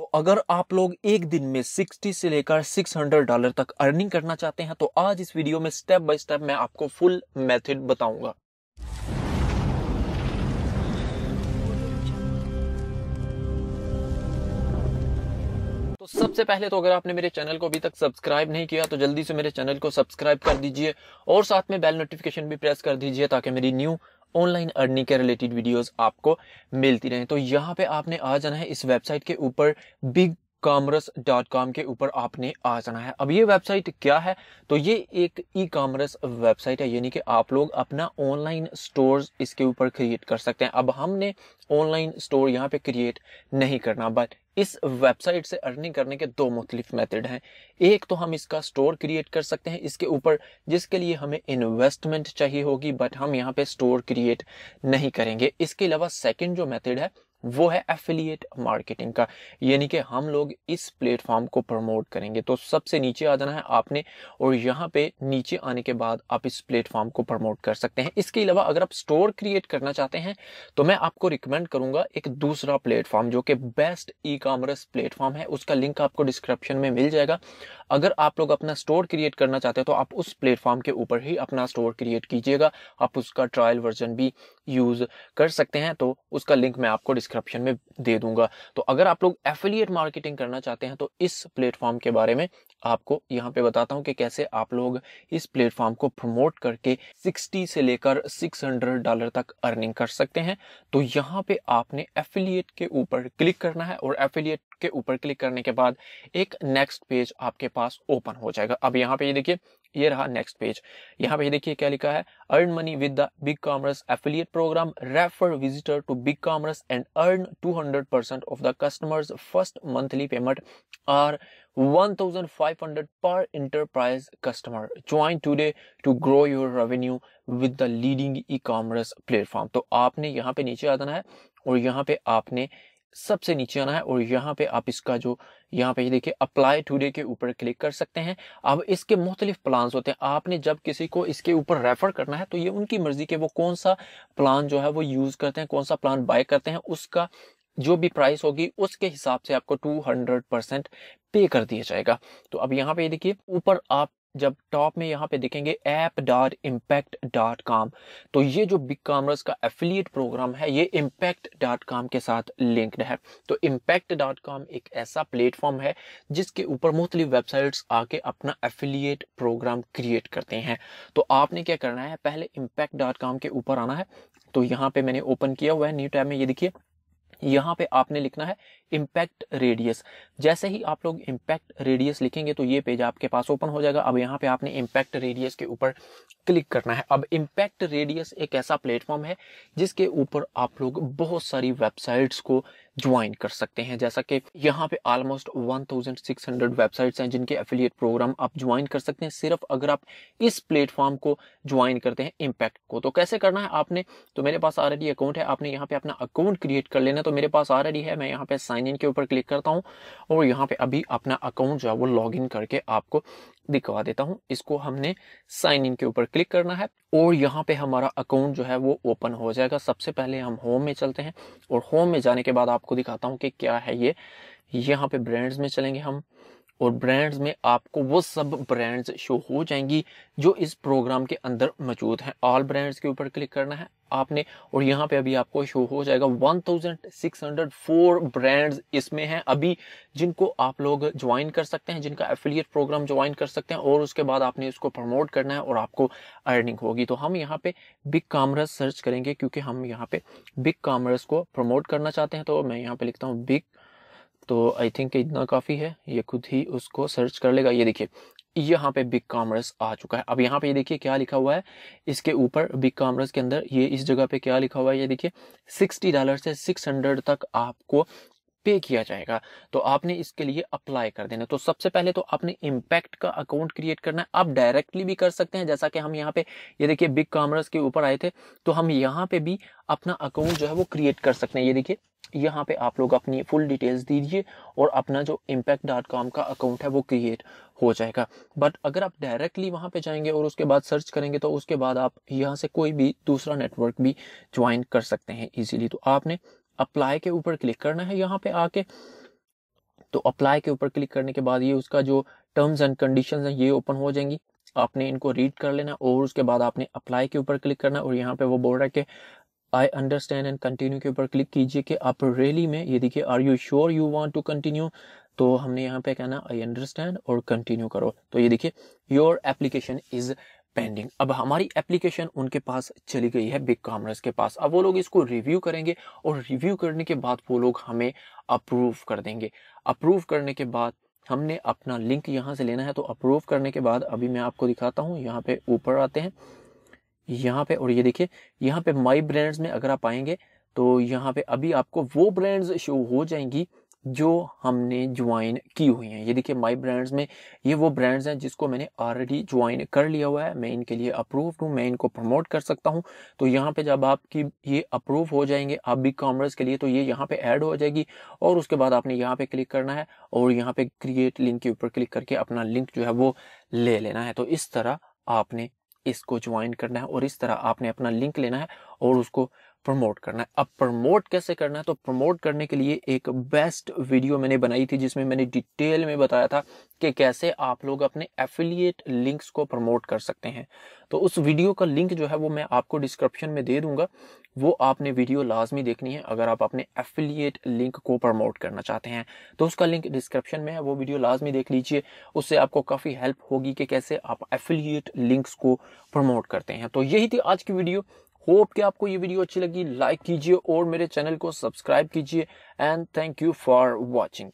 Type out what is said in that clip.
तो अगर आप लोग एक दिन में 60 से लेकर 600 डॉलर तक अर्निंग करना चाहते हैं तो आज इस वीडियो में स्टेप बाय स्टेप मैं आपको फुल मेथड बताऊंगा सबसे पहले तो अगर आपने मेरे चैनल को अभी तक सब्सक्राइब नहीं किया तो जल्दी से मेरे चैनल को सब्सक्राइब कर दीजिए और साथ में बेल नोटिफिकेशन भी प्रेस कर दीजिए ताकि मेरी न्यू ऑनलाइन अर्निंग के रिलेटेड वीडियोस आपको मिलती रहे तो यहाँ पे आपने आ जाना है इस वेबसाइट के ऊपर बिग कॉमर्स डॉट कॉम के ऊपर आपने आ जाना है अब ये वेबसाइट क्या है तो ये एक ई कॉमर्स वेबसाइट है यानी कि आप लोग अपना ऑनलाइन स्टोर इसके ऊपर क्रिएट कर सकते हैं अब हमने ऑनलाइन स्टोर यहाँ पे क्रिएट नहीं करना बट इस वेबसाइट से अर्निंग करने के दो मुख्तलिफ मेथड हैं एक तो हम इसका स्टोर क्रिएट कर सकते हैं इसके ऊपर जिसके लिए हमें इन्वेस्टमेंट चाहिए होगी बट हम यहाँ पे स्टोर क्रिएट नहीं करेंगे इसके अलावा सेकेंड जो मेथड है वो है एफिलिएट मार्केटिंग का यानी कि हम लोग इस प्लेटफॉर्म को प्रमोट करेंगे तो सबसे नीचे आ जाना है आपने और यहाँ पे नीचे आने के बाद आप इस प्लेटफॉर्म को प्रमोट कर सकते हैं इसके अलावा अगर आप स्टोर क्रिएट करना चाहते हैं तो मैं आपको रिकमेंड करूंगा एक दूसरा प्लेटफॉर्म जो कि बेस्ट ई कॉमर्स प्लेटफॉर्म है उसका लिंक आपको डिस्क्रिप्शन में मिल जाएगा अगर आप लोग अपना स्टोर क्रिएट करना चाहते हैं तो आप उस प्लेटफॉर्म के ऊपर ही अपना स्टोर क्रिएट कीजिएगा आप उसका ट्रायल वर्जन भी यूज कर सकते हैं तो उसका लिंक मैं आपको डिस्क्रिप्शन डिस्क्रिप्शन में दे दूंगा तो अगर आप लोग एफिलिएट मार्केटिंग करना चाहते हैं तो इस प्लेटफॉर्म के बारे में आपको यहाँ पे बताता हूँ कि कैसे आप लोग इस प्लेटफॉर्म को प्रमोट करके 60 से लेकर 600 डॉलर तक अर्निंग कर सकते हैं तो यहाँ पे आपने एफिलिएट के ऊपर क्लिक करना है और एफिलिएट के ऊपर क्लिक करने के बाद एक नेक्स्ट पेज आपके पास ओपन हो जाएगा अब यहाँ पे ये देखिए ये रहा नेक्स्ट पेज यहाँ पे देखिए क्या लिखा है earn money with the BigCommerce affiliate program refer visitor to BigCommerce and earn 200 percent of the customer's first monthly payment or 1500 per enterprise customer join today to grow your revenue with the leading e commerce platform तो आपने यहाँ पे नीचे आ जाना है और यहाँ पे आपने सबसे नीचे आना है और यहाँ पे आप इसका जो यहाँ पे देखिए अप्लाई टूडे के ऊपर क्लिक कर सकते हैं अब इसके मुख्तलिफ प्लान होते हैं आपने जब किसी को इसके ऊपर रेफर करना है तो ये उनकी मर्जी के वो कौन सा प्लान जो है वो यूज़ करते हैं कौन सा प्लान बाय करते हैं उसका जो भी प्राइस होगी उसके हिसाब से आपको 200 परसेंट पे कर दिया जाएगा तो अब यहाँ पे देखिए ऊपर आप जब टॉप में यहाँ पे देखेंगे app dot impact dot com तो ये जो बिग कॉमर्स का एफिलिएट प्रोग्राम है ये इम्पैक्ट डॉट कॉम के साथ लिंक्ड है तो इम्पैक्ट डॉट कॉम एक ऐसा प्लेटफॉर्म है जिसके ऊपर मुख्तलि वेबसाइट्स आके अपना एफिलिएट प्रोग्राम क्रिएट करते हैं तो आपने क्या करना है पहले इम्पैक्ट डॉट कॉम के ऊपर आना है तो यहाँ पे मैंने ओपन किया हुआ है न्यू टाइम में ये देखिए यहाँ पे आपने लिखना है इम्पैक्ट रेडियस जैसे ही आप लोग इम्पैक्ट रेडियस लिखेंगे तो ये पेज आपके पास ओपन हो जाएगा अब यहाँ पे आपने इम्पैक्ट रेडियस के ऊपर क्लिक करना है अब इम्पैक्ट रेडियस एक ऐसा प्लेटफॉर्म है जिसके ऊपर आप लोग बहुत सारी वेबसाइट्स को ज्वाइन कर सकते हैं जैसा कि यहाँ पे ऑलमोस्ट 1600 वेबसाइट्स हैं जिनके एफिलिएट प्रोग्राम आप ज्वाइन कर सकते हैं सिर्फ अगर आप इस प्लेटफॉर्म को ज्वाइन करते हैं इम्पैक्ट को तो कैसे करना है आपने तो मेरे पास ऑलरेडी अकाउंट है आपने यहाँ पे अपना अकाउंट क्रिएट कर लेना तो मेरे पास ऑलरेडी है मैं यहाँ पे साइन इन के ऊपर क्लिक करता हूँ और यहाँ पे अभी अपना अकाउंट जो है वो लॉग करके आपको दिखवा देता हूँ इसको हमने साइन इन के ऊपर क्लिक करना है और यहाँ पे हमारा अकाउंट जो है वो ओपन हो जाएगा सबसे पहले हम होम में चलते हैं और होम में जाने के बाद आपको दिखाता हूँ कि क्या है ये यहाँ पे ब्रांड्स में चलेंगे हम और ब्रांड्स में आपको वो सब ब्रांड्स शो हो जाएंगी जो इस प्रोग्राम के अंदर मौजूद हैं ऑल ब्रांड्स के ऊपर क्लिक करना है आपने और यहाँ पे अभी आपको शो हो जाएगा 1604 ब्रांड्स इसमें हैं अभी जिनको आप लोग ज्वाइन कर सकते हैं जिनका एफिलियट प्रोग्राम ज्वाइन कर सकते हैं और उसके बाद आपने इसको प्रमोट करना है और आपको अर्निंग होगी तो हम यहाँ पे बिग कामरस सर्च करेंगे क्योंकि हम यहाँ पे बिग कामरस को प्रमोट करना चाहते हैं तो मैं यहाँ पे लिखता हूँ बिग तो आई थिंक इतना काफ़ी है ये खुद ही उसको सर्च कर लेगा ये देखिए यहाँ पे बिग कॉमर्स आ चुका है अब यहाँ पे ये देखिए क्या लिखा हुआ है इसके ऊपर बिग कॉमर्स के अंदर ये इस जगह पे क्या लिखा हुआ है ये देखिए सिक्सटी डॉलर से सिक्स हंड्रेड तक आपको पे किया जाएगा तो आपने इसके लिए अप्लाई कर देना तो सबसे पहले तो आपने इम्पैक्ट का अकाउंट क्रिएट करना है आप डायरेक्टली भी कर सकते हैं जैसा कि हम यहाँ पे ये देखिए बिग कॉमर्स के ऊपर आए थे तो हम यहाँ पे भी अपना अकाउंट जो है वो क्रिएट कर सकते हैं ये देखिए यहाँ पे आप लोग अपनी फुल डिटेल्स दीजिए और अपना जो इम्पैक्ट डॉट कॉम का अकाउंट है वो क्रिएट हो जाएगा बट अगर आप डायरेक्टली वहाँ पे जाएंगे और उसके बाद सर्च करेंगे तो उसके बाद आप यहाँ से कोई भी दूसरा नेटवर्क भी ज्वाइन कर सकते हैं इजीली तो आपने अप्लाई के ऊपर क्लिक करना है यहाँ पे आके तो अप्लाई के ऊपर क्लिक करने के बाद ये उसका जो टर्म्स एंड कंडीशन है ये ओपन हो जाएंगी आपने इनको रीड कर लेना और उसके बाद आपने अप्लाई के ऊपर क्लिक करना और यहाँ पे वो बोल रहा है कि आई अंडरस्टैंड एंड कंटिन्यू के ऊपर क्लिक कीजिए कि आप रेली में ये देखिए are you sure you want to continue तो हमने यहाँ पे कहना आई अंडरस्टैंड और कंटिन्यू करो तो ये देखिए योर एप्लीकेशन इज पेंडिंग अब हमारी एप्लीकेशन उनके पास चली गई है बिग कॉमर्स के पास अब वो लोग इसको रिव्यू करेंगे और रिव्यू करने के बाद वो लोग हमें अप्रूव कर देंगे अप्रूव करने के बाद हमने अपना लिंक यहाँ से लेना है तो अप्रूव करने के बाद अभी मैं आपको दिखाता हूँ यहाँ पे ऊपर आते हैं यहाँ पे और ये देखिए यहाँ पे माई ब्रांड्स में अगर आप आएंगे तो यहाँ पे अभी आपको वो ब्रांड्स शो हो जाएंगी जो हमने ज्वाइन की हुई हैं ये देखिए माय ब्रांड्स में ये वो ब्रांड्स हैं जिसको मैंने ऑलरेडी ज्वाइन कर लिया हुआ है मैं इनके लिए अप्रूव हूँ मैं इनको प्रमोट कर सकता हूँ तो यहाँ पे जब आपकी ये अप्रूव हो जाएंगे आप बिग कॉमर्स के लिए तो ये यहाँ पे ऐड हो जाएगी और उसके बाद आपने यहाँ पे क्लिक करना है और यहाँ पे क्रिएट लिंक के ऊपर क्लिक करके अपना लिंक जो है वो ले लेना है तो इस तरह आपने इसको ज्वाइन करना है और इस तरह आपने अपना लिंक लेना है और उसको प्रमोट करना है अब प्रमोट कैसे करना है तो प्रमोट करने के लिए एक बेस्ट वीडियो मैंने बनाई थी जिसमें मैंने डिटेल में बताया था कि कैसे आप लोग अपने एफिलिएट लिंक्स को प्रमोट कर सकते हैं तो उस वीडियो का लिंक जो है वो मैं आपको डिस्क्रिप्शन में दे दूंगा वो आपने वीडियो लाजमी देखनी है अगर आप अपने एफिलिएट लिंक को प्रमोट करना चाहते हैं तो उसका लिंक डिस्क्रिप्शन में है वो वीडियो लाजमी देख लीजिए उससे आपको काफ़ी हेल्प होगी कि कैसे आप एफिलिएट लिंक्स को प्रमोट करते हैं तो यही थी आज की वीडियो होप कि आपको ये वीडियो अच्छी लगी लाइक कीजिए और मेरे चैनल को सब्सक्राइब कीजिए and thank you for watching